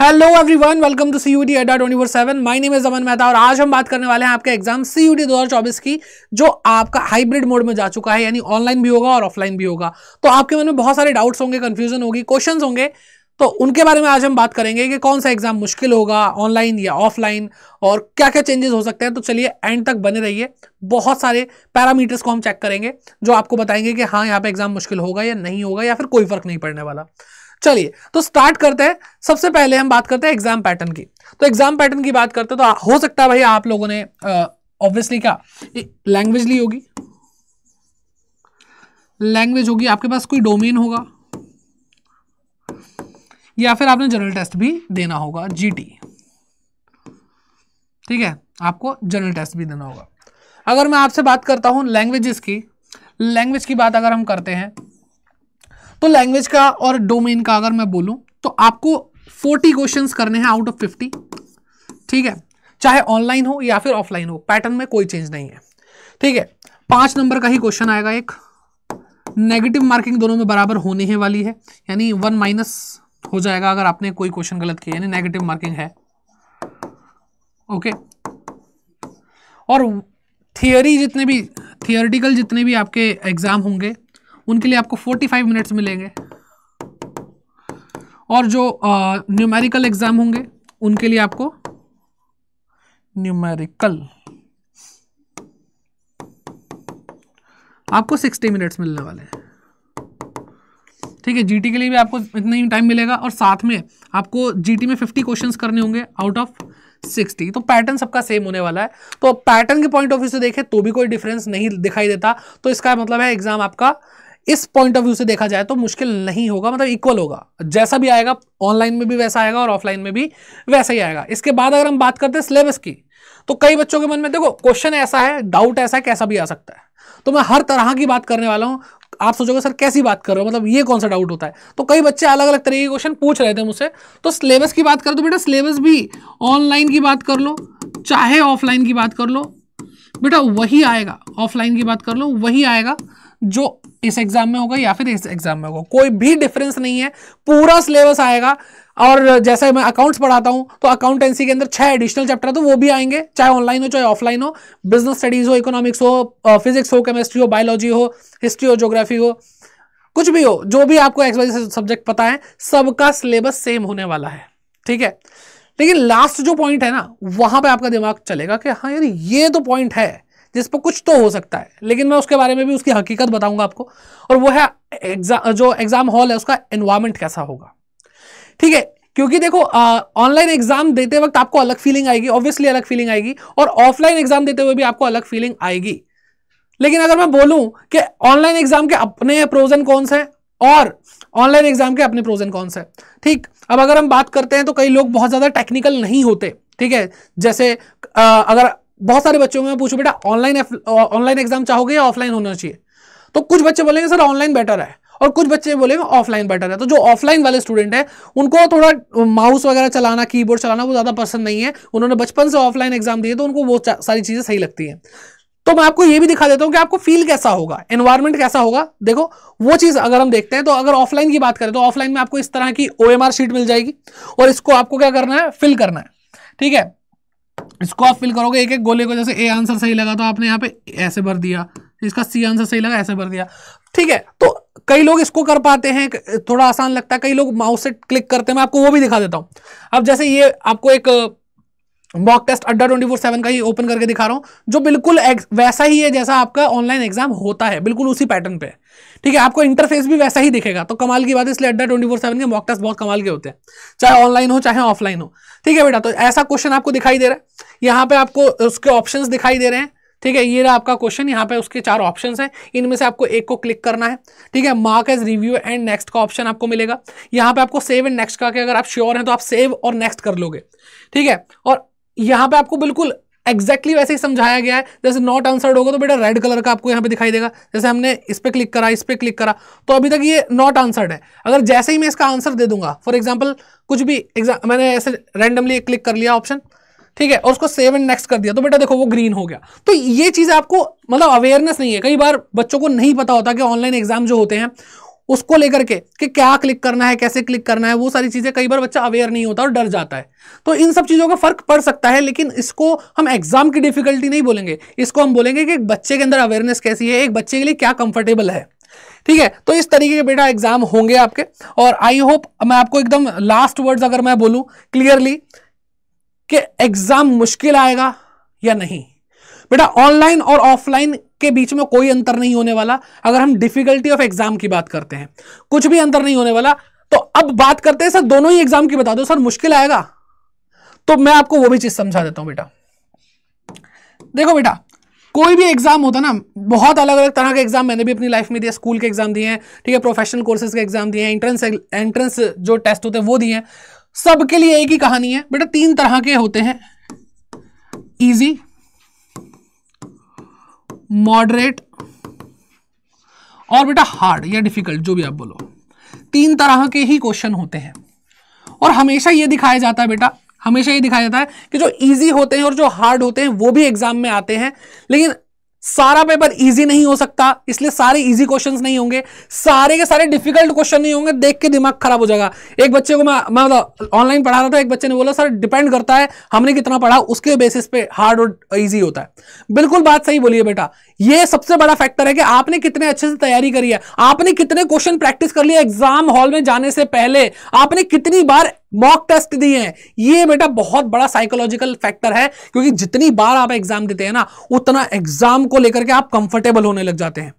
hello everyone welcome to C U D Adda twenty four seven my name is Aman Mehta और आज हम बात करने वाले हैं आपके एग्जाम सी यू डी दो हज़ार चौबीस की जो आपका हाइब्रिड मोड में जा चुका है यानी ऑनलाइन भी होगा और ऑफलाइन भी होगा तो आपके मन में बहुत सारे डाउट्स होंगे कन्फ्यूजन होगी क्वेश्चन होंगे तो उनके बारे में आज हम बात करेंगे कि कौन सा एग्जाम मुश्किल होगा ऑनलाइन या ऑफलाइन और क्या क्या चेंजेस हो सकते हैं तो चलिए एंड तक बने रहिए बहुत सारे पैरामीटर्स को हम चेक करेंगे जो आपको बताएंगे कि हाँ यहाँ पे एग्जाम मुश्किल होगा या नहीं होगा या फिर कोई फर्क नहीं पड़ने वाला चलिए तो स्टार्ट करते हैं सबसे पहले हम बात करते हैं एग्जाम पैटर्न की तो एग्जाम पैटर्न की बात करते हैं तो हो सकता है भाई आप लोगों ने ऑब्वियसली क्या लैंग्वेज ली होगी लैंग्वेज होगी आपके पास कोई डोमेन होगा या फिर आपने जनरल टेस्ट भी देना होगा जीटी ठीक है आपको जनरल टेस्ट भी देना होगा अगर मैं आपसे बात करता हूं लैंग्वेजेस की लैंग्वेज की बात अगर हम करते हैं तो लैंग्वेज का और डोमेन का अगर मैं बोलूं तो आपको फोर्टी क्वेश्चन करने हैं आउट ऑफ फिफ्टी ठीक है चाहे ऑनलाइन हो या फिर ऑफलाइन हो पैटर्न में कोई चेंज नहीं है ठीक है पांच नंबर का ही क्वेश्चन आएगा एक नेगेटिव मार्किंग दोनों में बराबर होने ही वाली है यानी वन माइनस हो जाएगा अगर आपने कोई क्वेश्चन गलत किया यानी नेगेटिव मार्किंग है ओके और थियोरी जितने भी थियोरिटिकल जितने भी आपके एग्ज़ाम होंगे उनके लिए आपको 45 मिनट्स मिलेंगे और जो न्यूमेरिकल एग्ज़ाम होंगे उनके लिए आपको न्यूमेरिकल आपको 60 मिनट्स मिलने वाले हैं ठीक है जीटी के लिए भी आपको इतना ही टाइम मिलेगा और साथ में आपको जीटी में 50 क्वेश्चंस करने होंगे आउट ऑफ 60 तो पैटर्न सबका सेम होने वाला है तो पैटर्न के पॉइंट ऑफ व्यू से देखें तो भी कोई डिफरेंस नहीं दिखाई देता तो इसका मतलब है एग्जाम आपका इस पॉइंट ऑफ व्यू से देखा जाए तो मुश्किल नहीं होगा मतलब इक्वल होगा जैसा भी आएगा ऑनलाइन में भी वैसा आएगा और ऑफलाइन में भी वैसा ही आएगा इसके बाद अगर हम बात करते हैं सिलेबस की तो कई बच्चों के मन में देखो क्वेश्चन ऐसा है डाउट ऐसा है कैसा भी आ सकता है तो मैं हर तरह की बात करने वाला हूँ आप सोचोगे सर कैसी बात कर रहे हो मतलब ये कौन सा डाउट होता है तो कई बच्चे अलग अलग तरीके के क्वेश्चन पूछ रहे थे मुझसे तो सिलेबस की बात कर दो तो बेटा सिलेबस भी ऑनलाइन की बात कर लो चाहे ऑफलाइन की बात कर लो बेटा वही आएगा ऑफलाइन की बात कर लो वही आएगा जो इस एग्जाम में होगा या फिर इस एग्जाम में होगा कोई भी डिफरेंस नहीं है पूरा सिलेबस आएगा और जैसे मैं अकाउंट्स पढ़ाता हूं तो अकाउंटेंसी के अंदर छह एडिशनल चैप्टर तो वो भी आएंगे चाहे ऑनलाइन हो चाहे ऑफलाइन हो बिजनेस स्टडीज हो इकोनॉमिक्स हो फिजिक्स हो केमिस्ट्री हो बायोलॉजी हो हिस्ट्री हो जोग्राफी हो कुछ भी हो जो भी आपको एक्सवाइज सब्जेक्ट पता है सबका सिलेबस सेम होने वाला है ठीक है लेकिन लास्ट जो पॉइंट है ना वहां पर आपका दिमाग चलेगा कि हाँ यार ये तो पॉइंट है जिस पर कुछ तो हो सकता है लेकिन मैं उसके बारे में भी उसकी हकीकत बताऊंगा आपको और वो है एग्जाम जो एग्ज़ाम हॉल है उसका एनवायरमेंट कैसा होगा ठीक है क्योंकि देखो ऑनलाइन एग्जाम देते वक्त आपको अलग फीलिंग आएगी ऑब्वियसली अलग फीलिंग आएगी और ऑफलाइन एग्जाम देते हुए भी आपको अलग फीलिंग आएगी लेकिन अगर मैं बोलूं कि ऑनलाइन एग्जाम के अपने प्रोजन कौन से और ऑनलाइन एग्जाम के अपने प्रोजन कौन से ठीक अब अगर हम बात करते हैं तो कई लोग बहुत ज़्यादा टेक्निकल नहीं होते ठीक है जैसे आ, अगर बहुत सारे बच्चों में पूछू बेटा ऑनलाइन ऑनलाइन एग्जाम चाहोगे या ऑफलाइन होना चाहिए तो कुछ बच्चे बोलेंगे सर ऑनलाइन बेटर है और कुछ बच्चे बोलेंगे ऑफलाइन बेटर है तो जो ऑफलाइन वाले स्टूडेंट हैं उनको थोड़ा माउस वगैरह चलाना कीबोर्ड चलाना वो ज़्यादा पसंद नहीं है उन्होंने बचपन से ऑफलाइन एग्जाम दिए तो उनको वो सारी चीज़ें सही लगती हैं तो मैं आपको ये भी दिखा देता हूँ कि आपको फील कैसा होगा एनवायरमेंट कैसा होगा देखो वो चीज़ अगर हम देखते हैं तो अगर ऑफलाइन की बात करें तो ऑफलाइन में आपको इस तरह की ओ शीट मिल जाएगी और इसको आपको क्या करना है फिल करना है ठीक है इसको आप फिल करोगे एक एक गोले को जैसे ए आंसर सही लगा तो आपने यहाँ पे ऐसे भर दिया इसका सी आंसर सही लगा ऐसे भर दिया ठीक है तो कई लोग इसको कर पाते हैं थोड़ा आसान लगता है कई लोग माउस से क्लिक करते हैं मैं आपको वो भी दिखा देता हूँ अब जैसे ये आपको एक mock test Adda twenty four seven का ही ओपन करके दिखा रहा हूँ जो बिल्कुल वैसा ही है जैसा आपका ऑनलाइन एग्जाम होता है बिल्कुल उसी पैटर्न पे ठीक है आपको इंटरफेस भी वैसा ही दिखेगा तो कमाल की बात है इसलिए अड्डा ट्वेंटी फोर सेवन के मॉक टेस्ट बहुत कमाल के होते हैं चाहे ऑनलाइन हो चाहे ऑफलाइन हो ठीक है बेटा तो ऐसा क्वेश्चन आपको दिखाई दे रहा है यहाँ पे आपको उसके ऑप्शन दिखाई दे रहे हैं ठीक है ये रहा आपका क्वेश्चन यहाँ पे उसके चार ऑप्शन हैं इनमें से आपको एक को क्लिक करना है ठीक है mark as review and next का ऑप्शन आपको मिलेगा यहाँ पे आपको सेव एंड नेक्स्ट का कि अगर आप श्योर हैं तो आप सेव और नेक्स्ट कर लोगे ठीक है और यहां पे आपको बिल्कुल एग्जैक्टली exactly वैसे ही समझाया गया है जैसे नॉट आंसर्ड होगा तो बेटा रेड कलर का आपको यहां पे दिखाई देगा जैसे हमने इस पर क्लिक करा इस पर क्लिक करा तो अभी तक ये नॉट आंसर्ड है अगर जैसे ही मैं इसका आंसर दे दूंगा फॉर एग्जाम्पल कुछ भी एग्जाम मैंने ऐसे रैंडमली क्लिक कर लिया ऑप्शन ठीक है और उसको सेव एंड नेक्स्ट कर दिया तो बेटा देखो वो ग्रीन हो गया तो ये चीज़ आपको मतलब अवेयरनेस नहीं है कई बार बच्चों को नहीं पता होता कि ऑनलाइन एग्जाम जो होते हैं उसको लेकर के कि क्या क्लिक करना है कैसे क्लिक करना है वो सारी चीज़ें कई बार बच्चा अवेयर नहीं होता और डर जाता है तो इन सब चीज़ों का फर्क पड़ सकता है लेकिन इसको हम एग्जाम की डिफिकल्टी नहीं बोलेंगे इसको हम बोलेंगे कि बच्चे के अंदर अवेयरनेस कैसी है एक बच्चे के लिए क्या कंफर्टेबल है ठीक है तो इस तरीके के बेटा एग्जाम होंगे आपके और आई होप मैं आपको एकदम लास्ट वर्ड्स अगर मैं बोलूं क्लियरली कि एग्जाम मुश्किल आएगा या नहीं बेटा ऑनलाइन और ऑफलाइन के बीच में कोई अंतर नहीं होने वाला अगर हम डिफिकल्टी ऑफ एग्जाम की बात करते हैं कुछ भी अंतर नहीं होने वाला तो अब बात करते हैं सर दोनों ही एग्जाम की बता दो सर मुश्किल आएगा तो मैं आपको वो भी चीज समझा देता हूं बेटा देखो बेटा कोई भी एग्जाम होता ना बहुत अलग अलग तरह के एग्जाम मैंने भी अपनी लाइफ में दिए स्कूल के एग्जाम दिए हैं ठीक है प्रोफेशनल कोर्सेज के एग्जाम दिए हैं एंट्रेंस एंट्रेंस जो टेस्ट होते हैं वो दिए हैं सबके लिए एक ही कहानी है बेटा तीन तरह के होते हैं इजी मॉडरेट और बेटा हार्ड या डिफिकल्ट जो भी आप बोलो तीन तरह के ही क्वेश्चन होते हैं और हमेशा ये दिखाया जाता है बेटा हमेशा ये दिखाया जाता है कि जो इजी होते हैं और जो हार्ड होते हैं वो भी एग्जाम में आते हैं लेकिन सारा पेपर इजी नहीं हो सकता इसलिए सारे इजी क्वेश्चंस नहीं होंगे सारे के सारे डिफिकल्ट क्वेश्चन नहीं होंगे देख के दिमाग खराब हो जाएगा एक बच्चे को मैं मतलब ऑनलाइन पढ़ा रहा था एक बच्चे ने बोला सर डिपेंड करता है हमने कितना पढ़ा उसके बेसिस पे हार्ड और ईजी होता है बिल्कुल बात सही बोलिए बेटा ये सबसे बड़ा फैक्टर है कि आपने कितने अच्छे से तैयारी करी है आपने कितने क्वेश्चन प्रैक्टिस कर लिया एग्जाम हॉल में जाने से पहले आपने कितनी बार मॉक टेस्ट दिए हैं ये बेटा बहुत बड़ा साइकोलॉजिकल फैक्टर है क्योंकि जितनी बार आप एग्जाम देते हैं ना उतना एग्जाम को लेकर के आप कंफर्टेबल होने लग जाते हैं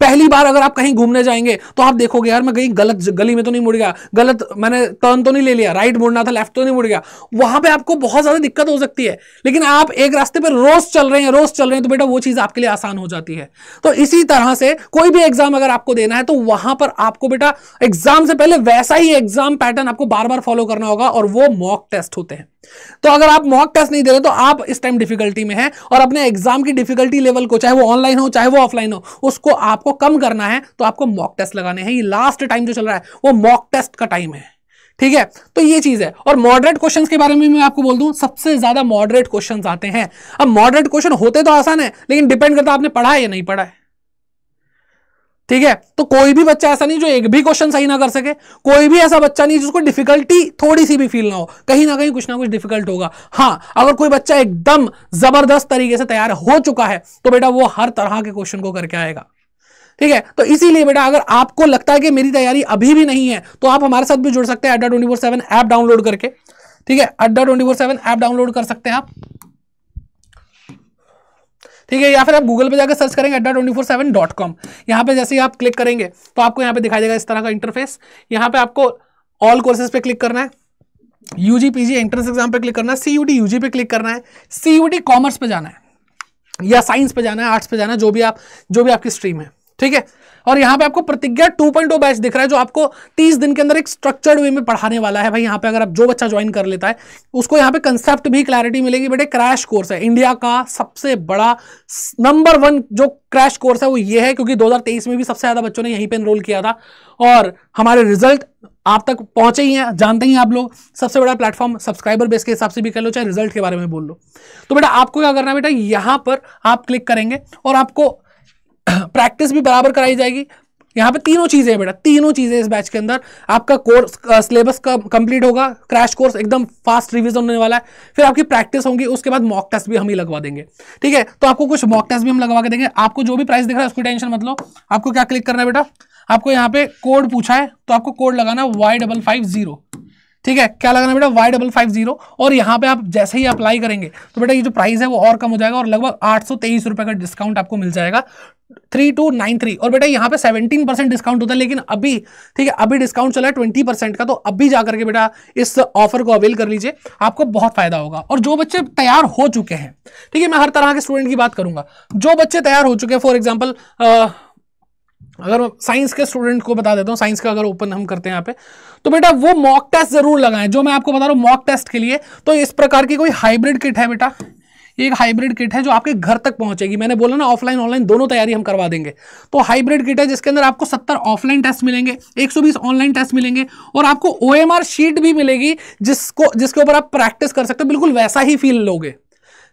पहली बार अगर आप कहीं घूमने जाएंगे तो आप देखोगे यार मैं कहीं गलत गली में तो नहीं मुड़ गया गलत मैंने टर्न तो नहीं ले लिया राइट मुड़ना था लेफ्ट तो नहीं मुड़ गया वहां पे आपको बहुत ज्यादा दिक्कत हो सकती है लेकिन आप एक रास्ते पर रोज चल रहे हैं रोज चल रहे हैं तो बेटा वो चीज आपके लिए आसान हो जाती है तो इसी तरह से कोई भी एग्जाम अगर आपको देना है तो वहां पर आपको बेटा एग्जाम से पहले वैसा ही एग्जाम पैटर्न आपको बार बार फॉलो करना होगा और वो मॉक टेस्ट होते हैं तो अगर आप मॉक टेस्ट नहीं दे रहे तो आप इस टाइम डिफिकल्टी में हैं और अपने एग्जाम की डिफिकल्टी लेवल को चाहे वो ऑनलाइन हो चाहे वो ऑफलाइन हो उसको आपको कम करना है तो आपको मॉक टेस्ट लगाने हैं ये लास्ट टाइम जो चल रहा है वो मॉक टेस्ट का टाइम है ठीक है तो ये चीज है और मॉडरेट क्वेश्चंस के बारे में मैं आपको बोल दूं सबसे ज्यादा मॉडरेट क्वेश्चंस आते हैं अब मॉडरेट क्वेश्चन होते तो आसान है लेकिन डिपेंड करता है आपने पढ़ा है या नहीं पढ़ा है ठीक है तो कोई भी बच्चा ऐसा नहीं जो एक भी क्वेश्चन सही ना कर सके कोई भी ऐसा बच्चा नहीं जिसको डिफिकल्टी थोड़ी सी भी फील ना हो कहीं ना कहीं कुछ ना कुछ डिफिकल्ट होगा हाँ अगर कोई बच्चा एकदम जबरदस्त तरीके से तैयार हो चुका है तो बेटा वो हर तरह के क्वेश्चन को करके आएगा ठीक है तो इसीलिए बेटा अगर आपको लगता है कि मेरी तैयारी अभी भी नहीं है तो आप हमारे साथ भी जुड़ सकते हैं Adda twenty four seven app download करके ठीक है Adda twenty four seven app download कर सकते हैं आप ठीक है या फिर आप गूगल पे जाकर सर्च करेंगे Adda twenty four seven dot com यहाँ पर जैसे ही आप क्लिक करेंगे तो आपको यहाँ पे दिखाई देगा इस तरह का इंटरफेस यहाँ पे आपको ऑल कोर्सेज पे क्लिक करना है पी जी एंट्रेंस एग्जाम पे क्लिक करना है सी यू यूजी पे क्लिक करना है डी कॉमर्स पे जाना है या साइंस पे जाना है आर्ट्स पे जाना है जो भी आप जो भी आपकी स्ट्रीम है ठीक है और यहां पे आपको प्रतिज्ञा 2.0 बैच दिख रहा है जो आपको 30 दिन के अंदर एक स्ट्रक्चर्ड वे में पढ़ाने वाला है भाई यहां पे अगर आप जो बच्चा ज्वाइन कर लेता है उसको यहां पे कंसेप्ट भी क्लैरिटी मिलेगी बेटे क्रैश कोर्स है इंडिया का सबसे बड़ा नंबर वन जो क्रैश कोर्स है वो ये है क्योंकि दो में भी सबसे ज़्यादा बच्चों ने यहीं पर एनरोल किया था और हमारे रिजल्ट आप तक पहुंचे ही हैं जानते ही आप लोग सबसे बड़ा प्लेटफॉर्म सब्सक्राइबर बेस के हिसाब से भी कर लो चाहे रिजल्ट के बारे में बोल लो तो बेटा आपको क्या करना है बेटा यहां पर आप क्लिक करेंगे और आपको प्रैक्टिस भी बराबर कराई जाएगी यहाँ पे तीनों चीज़ें हैं बेटा तीनों चीज़ें इस बैच के अंदर आपका कोर्स सिलेबस का कंप्लीट होगा क्रैश कोर्स एकदम फास्ट रिवीजन होने वाला है फिर आपकी प्रैक्टिस होगी उसके बाद मॉक टेस्ट भी हम ही लगवा देंगे ठीक है तो आपको कुछ मॉक टेस्ट भी हम लगवा के देंगे आपको जो भी प्राइस दिख रहा है उसकी टेंशन मत लो आपको क्या क्लिक करना है बेटा आपको यहाँ पे कोड पूछा है तो आपको कोड लगाना वाई डबल फाइव जीरो ठीक है क्या लगाना बेटा वाई डबल फाइव जीरो और यहाँ पे आप जैसे ही अप्लाई करेंगे तो बेटा ये जो प्राइस है वो और कम हो जाएगा और लगभग आठ सौ तेईस रुपये का डिस्काउंट आपको मिल जाएगा थ्री टू नाइन थ्री और बेटा यहाँ पे सेवेंटीन परसेंट डिस्काउंट होता है लेकिन अभी ठीक है अभी डिस्काउंट चला है ट्वेंटी परसेंट का तो अभी जाकर के बेटा इस ऑफर को अवेल कर लीजिए आपको बहुत फायदा होगा और जो बच्चे तैयार हो चुके हैं ठीक है मैं हर तरह के स्टूडेंट की बात करूंगा जो बच्चे तैयार हो चुके हैं फॉर एग्जाम्पल अगर साइंस के स्टूडेंट को बता देता हूँ साइंस का अगर ओपन हम करते हैं यहाँ पे तो बेटा वो मॉक टेस्ट जरूर लगाएं जो मैं आपको बता रहा हूँ मॉक टेस्ट के लिए तो इस प्रकार की कोई हाइब्रिड किट है बेटा ये एक हाइब्रिड किट है जो आपके घर तक पहुंचेगी मैंने बोला ना ऑफलाइन ऑनलाइन दोनों तैयारी हम करवा देंगे तो हाइब्रिड किट है जिसके अंदर आपको 70 ऑफलाइन टेस्ट मिलेंगे 120 ऑनलाइन टेस्ट मिलेंगे और आपको ओ शीट भी मिलेगी जिसको जिसके ऊपर आप प्रैक्टिस कर सकते हो बिल्कुल वैसा ही फील लोगे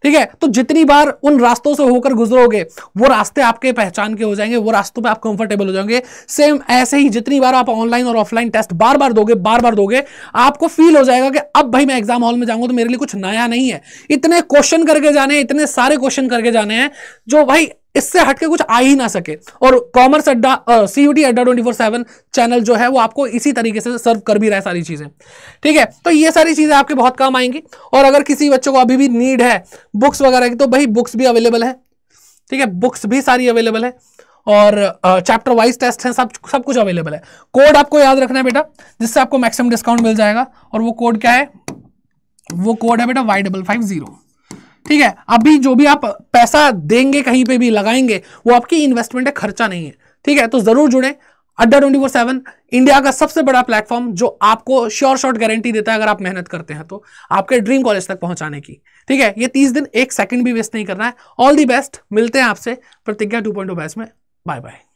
ठीक है तो जितनी बार उन रास्तों से होकर गुजरोगे वो रास्ते आपके पहचान के हो जाएंगे वो रास्तों में आप कंफर्टेबल हो जाएंगे सेम ऐसे ही जितनी बार आप ऑनलाइन और ऑफलाइन टेस्ट बार बार दोगे बार बार दोगे आपको फील हो जाएगा कि अब भाई मैं एग्जाम हॉल में जाऊंगा तो मेरे लिए कुछ नया नहीं है इतने क्वेश्चन करके जाने इतने सारे क्वेश्चन करके जाने हैं जो भाई इससे हटके कुछ आ ही ना सके और commerce Adda C U T Adda twenty four seven channel जो है वो आपको इसी तरीके से सर्व कर भी रहा है सारी चीज़ें ठीक है तो ये सारी चीज़ें आपके बहुत काम आएंगी और अगर किसी बच्चों को अभी भी नीड है बुक्स वगैरह की तो भाई बुक्स भी अवेलेबल है ठीक है बुक्स भी सारी अवेलेबल है और चैप्टर वाइज टेस्ट हैं सब सब कुछ अवेलेबल है कोड आपको याद रखना है बेटा जिससे आपको मैक्सिमम डिस्काउंट मिल जाएगा और वो कोड क्या है वो कोड है बेटा वाई डबल फाइव जीरो ठीक है अभी जो भी आप पैसा देंगे कहीं पे भी लगाएंगे वो आपकी इन्वेस्टमेंट है खर्चा नहीं है ठीक है तो जरूर जुड़े अड्डा ट्वेंटी फोर सेवन इंडिया का सबसे बड़ा प्लेटफॉर्म जो आपको श्योर शॉर्ट गारंटी देता है अगर आप मेहनत करते हैं तो आपके ड्रीम कॉलेज तक पहुंचाने की ठीक है ये तीस दिन एक सेकंड भी वेस्ट नहीं करना है ऑल दी बेस्ट मिलते हैं आपसे प्रतिज्ञा टू पॉइंट में बाय बाय